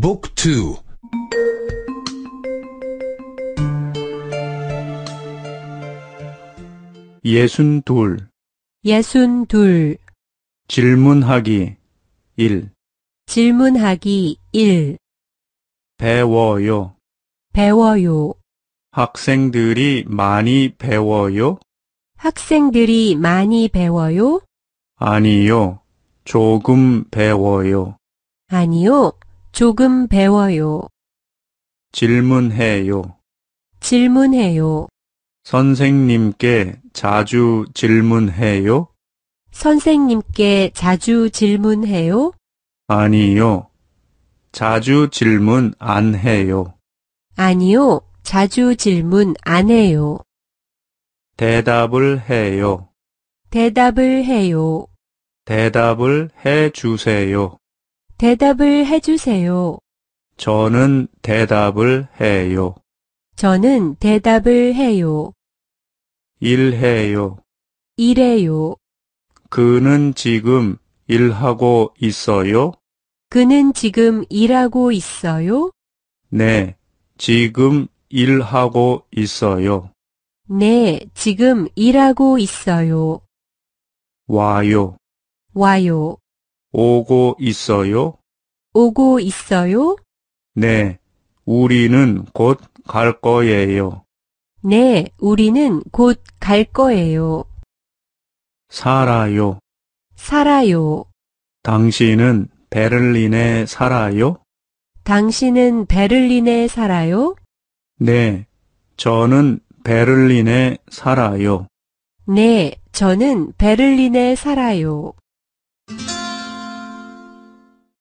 บุ๊กท예순둘예순둘 질문하기 1 질문하기 1 배워요 배워요 학생들이 많이 배워요 학생들이 많이 배워요 아니요 조금 배워요 아니요 조금 배워요. 질문해요. 질문해요. 선생님께 자주 질문해요? 선생님께 자주 질문해요? 아니요. 자주 질문 안 해요. 아니요. 자주 질문 안 해요. 대답을 해요. 대답을 해요. 대답을 해 주세요. 대답을 해주세요. 저는 대답을 해요. 저는 대답을 해요. 일해요. 일해요. 그는 지금 일하고 있어요? 그는 지금 일하고 있어요? 네, 지금 일하고 있어요. 네, 지금 일하고 있어요. 와요. 와요. 오고 있어요? 오고 있어요? 네, 우리는 곧 갈 거예요. 네, 우리는 곧 갈 거예요. 살아요. 살아요. 당신은 베를린에 살아요? 당신은 베를린에 살아요? 네, 저는 베를린에 살아요. 네, 저는 베를린에 살아요.